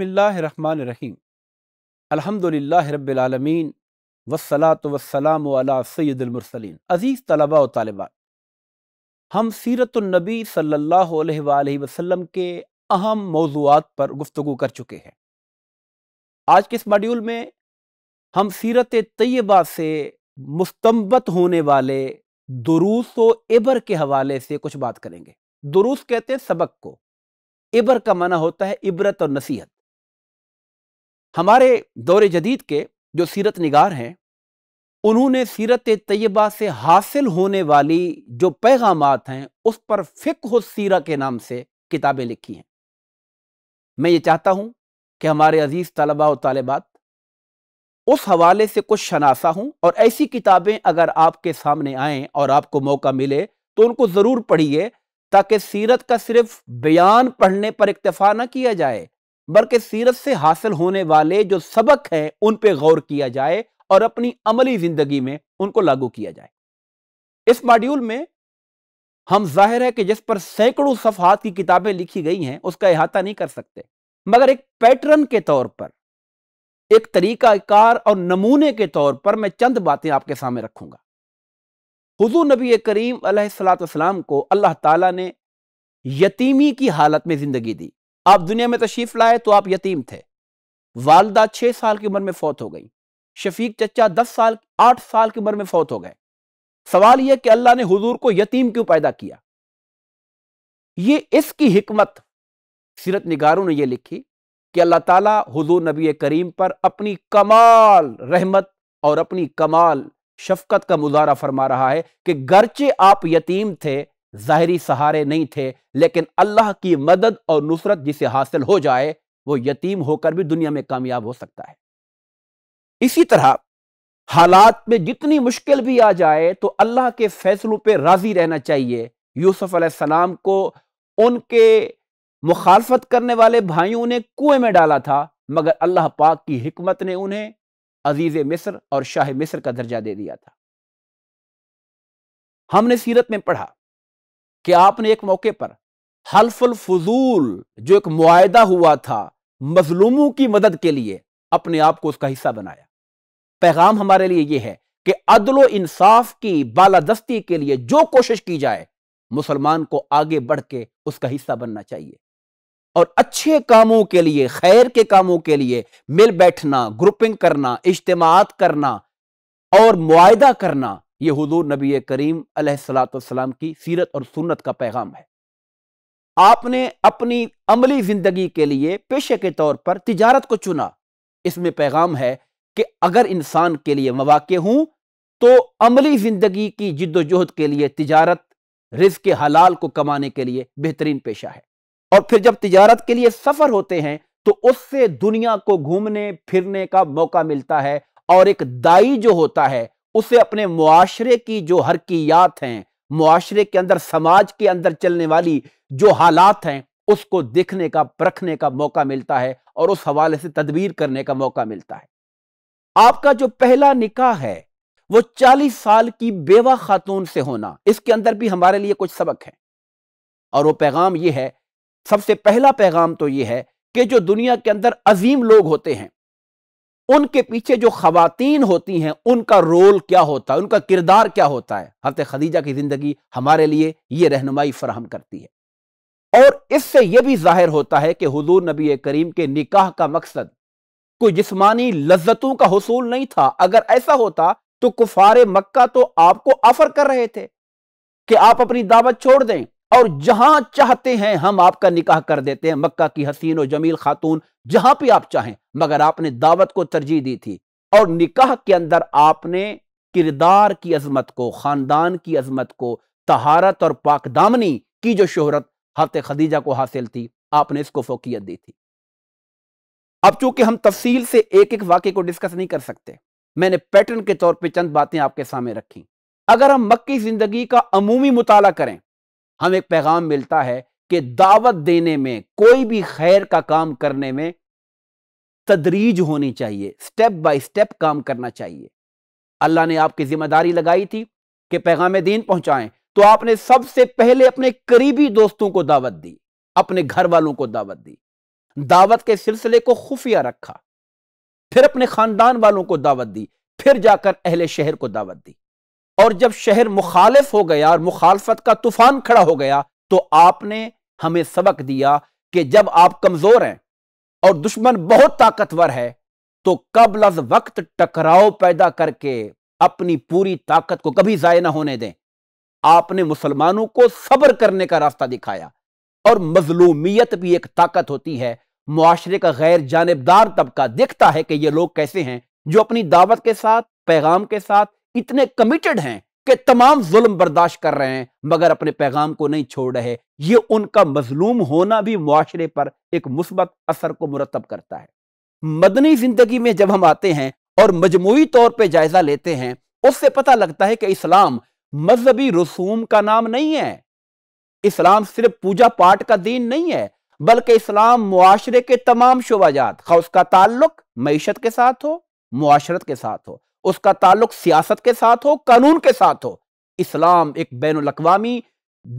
बसमीम् अल्हम्दुलिल्लाह रब्बिलालमीन वसलात वसलाम अला सैदुलमरसलिन अज़ीज़ तलबा तलबा हम सीरतुलनबी सल्लल्लाहु अलैहि के अहम मौजूद पर गुफ्तु कर चुके हैं आज के इस मॉड्यूल में हम सीरत तयबा से मुस्तम्बत होने वाले दुरूस व इबर के हवाले से कुछ बात करेंगे दुरूस कहते हैं सबक को इबर का मना होता है इबरत और नसीहत हमारे दौर जदीद के जो सीरत निगार हैं उन्होंने सीरत तय्यबा से हासिल होने वाली जो पैगाम हैं उस पर फ़िक सीरा के नाम से किताबें लिखी हैं मैं ये चाहता हूँ कि हमारे अजीज़ तलबा और तालबात उस हवाले से कुछ शनासा हूँ और ऐसी किताबें अगर आपके सामने आएँ और आपको मौका मिले तो उनको ज़रूर पढ़िए ताकि सीरत का सिर्फ बयान पढ़ने पर इक्तफा ना किया जाए बल्कि सीरत से हासिल होने वाले जो सबक हैं उन पर गौर किया जाए और अपनी अमली ज़िंदगी में उनको लागू किया जाए इस मॉड्यूल में हम जाहिर है कि जिस पर सैकड़ों सफहात की किताबें लिखी गई हैं उसका अहाता नहीं कर सकते मगर एक पैटर्न के तौर पर एक तरीकाकार और नमूने के तौर पर मैं चंद बातें आपके सामने रखूंगा हुजूर नबी करीम सलाम को अल्लाह ताला ने यतीमी की हालत में ज़िंदगी दी आप दुनिया में तशीफ लाए तो आप यतीम थे वालदा छह साल की उम्र में फौत हो गई शफीक चचा दस साल आठ साल की उम्र में फौत हो गए सवाल यह कि अल्लाह ने हुजूर को यतीम क्यों पैदा किया ये इसकी हिकमत सीरत निगारों ने यह लिखी कि अल्लाह ताला हुजूर नबी करीम पर अपनी कमाल रहमत और अपनी कमाल शफकत का मुजाहरा फरमा रहा है कि गरचे आप यतीम थे ज़ाहरी सहारे नहीं थे लेकिन अल्लाह की मदद और नुसरत जिसे हासिल हो जाए वो यतीम होकर भी दुनिया में कामयाब हो सकता है इसी तरह हालात में जितनी मुश्किल भी आ जाए तो अल्लाह के फैसलों पे राज़ी रहना चाहिए यूसुफ अलैहिस्सलाम को उनके मुखालफत करने वाले भाइयों ने कुएं में डाला था मगर अल्लाह पाक की हमत ने उन्हें अजीज़ मिस्र और शाह मिस्र का दर्जा दे दिया था हमने सीरत में पढ़ा कि आपने एक मौके पर हल्फुल फजूल जो एक मुआदा हुआ था मजलूमों की मदद के लिए अपने आप को उसका हिस्सा बनाया पैगाम हमारे लिए यह है कि अदलो इंसाफ की बालादस्ती के लिए जो कोशिश की जाए मुसलमान को आगे बढ़ के उसका हिस्सा बनना चाहिए और अच्छे कामों के लिए खैर के कामों के लिए मिल बैठना ग्रुपिंग करना इज्तमात करना और मुआदा करना ये हुजूर नबी करीम सलाम की सीरत और सुन्नत का पैगाम है आपने अपनी अमली ज़िंदगी के लिए पेशे के तौर पर तिजारत को चुना इसमें पैगाम है कि अगर इंसान के लिए मवाके हूं तो अमली ज़िंदगी की जिद्दोजहद के लिए तिजारत रिज के हलाल को कमाने के लिए बेहतरीन पेशा है और फिर जब तिजारत के लिए सफ़र होते हैं तो उससे दुनिया को घूमने फिरने का मौका मिलता है और एक दाई जो होता है उसे अपने मुआरे की जो हरकियात हैं मुआरे के अंदर समाज के अंदर चलने वाली जो हालात हैं उसको देखने का परखने का मौका मिलता है और उस हवाले से तदबीर करने का मौका मिलता है आपका जो पहला निकाह है वो चालीस साल की बेवा खातून से होना इसके अंदर भी हमारे लिए कुछ सबक है और वो पैगाम ये है सबसे पहला पैगाम तो ये है कि जो दुनिया के अंदर अजीम लोग होते हैं उनके पीछे जो खातन होती हैं उनका रोल क्या होता है उनका किरदार क्या होता है हरत खदीजा की ज़िंदगी हमारे लिए ये रहनुमाई फराहम करती है और इससे यह भी जाहिर होता है कि हजूर नबी करीम के निकाह का मकसद कोई जिसमानी लज्जतों का हसूल नहीं था अगर ऐसा होता तो कुफार मक्का तो आपको ऑफर कर रहे थे कि आप अपनी दावत छोड़ दें और जहां चाहते हैं हम आपका निकाह कर देते हैं मक्का की हसीन और जमील खातून जहां पर आप चाहें मगर आपने दावत को तरजीह दी थी और निकाह के अंदर आपने किरदार की अजमत को खानदान की अजमत को तहारत और पाकदामनी की जो शोहरत हत खदीजा को हासिल थी आपने इसको फोकियत दी थी अब चूंकि हम तफसील से एक एक वाक्य को डिस्कस नहीं कर सकते मैंने पैटर्न के तौर पर चंद बातें आपके सामने रखी अगर हम मक्की जिंदगी का अमूमी मुताला करें हम एक पैगाम मिलता है कि दावत देने में कोई भी खैर का काम करने में तदरीज होनी चाहिए स्टेप बाय स्टेप काम करना चाहिए अल्लाह ने आपकी जिम्मेदारी लगाई थी कि पैगाम दीन पहुंचाएं तो आपने सबसे पहले अपने करीबी दोस्तों को दावत दी अपने घर वालों को दावत दी दावत के सिलसिले को खुफिया रखा फिर अपने खानदान वालों को दावत दी फिर जाकर अहले शहर को दावत दी और जब शहर मुखालिफ हो गया और मुखालफत का तूफान खड़ा हो गया तो आपने हमें सबक दिया कि जब आप कमजोर हैं और दुश्मन बहुत ताकतवर है तो कबल अज वक्त टकराव पैदा करके अपनी पूरी ताकत को कभी जाय ना होने दें आपने मुसलमानों को सब्र करने का रास्ता दिखाया और मजलूमियत भी एक ताकत होती है मुआरे का गैर जानबदार तबका देखता है कि ये लोग कैसे हैं जो अपनी दावत के साथ पैगाम के साथ इतने कमिटेड हैं कि तमाम जुल्म बर्दाश्त कर रहे हैं मगर अपने पैगाम को नहीं छोड़ रहे ये उनका मजलूम होना भी मुआरे पर एक मुस्बत असर को मुरतब करता है मदनी जिंदगी में जब हम आते हैं और मजमू तौर पर जायजा लेते हैं उससे पता लगता है कि इस्लाम मजहबी रसूम का नाम नहीं है इस्लाम सिर्फ पूजा पाठ का दीन नहीं है बल्कि इस्लाम मुआशरे के तमाम शुभाजात उसका ताल्लुक मीशत के साथ हो मुआशरत के साथ हो उसका ताल्लुक सियासत के साथ हो कानून के साथ हो इस्लाम एक बैन अवी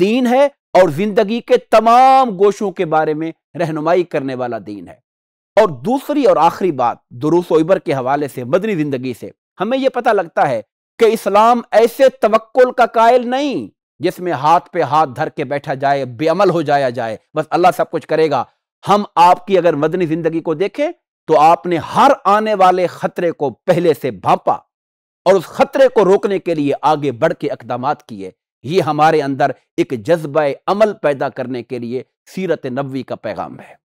दीन है और जिंदगी के तमाम गोशों के बारे में रहनुमाई करने वाला दीन है और दूसरी और आखिरी बात दुरुस के हवाले से मदनी जिंदगी से हमें यह पता लगता है कि इस्लाम ऐसे तवक्ल का कायल नहीं जिसमें हाथ पे हाथ धर के बैठा जाए बेअमल हो जाया जाए बस अल्लाह सब कुछ करेगा हम आपकी अगर मदनी जिंदगी को देखें तो आपने हर आने वाले खतरे को पहले से भापा और उस खतरे को रोकने के लिए आगे बढ़ के इकदाम किए ये हमारे अंदर एक जज्बा अमल पैदा करने के लिए सीरत नबी का पैगाम है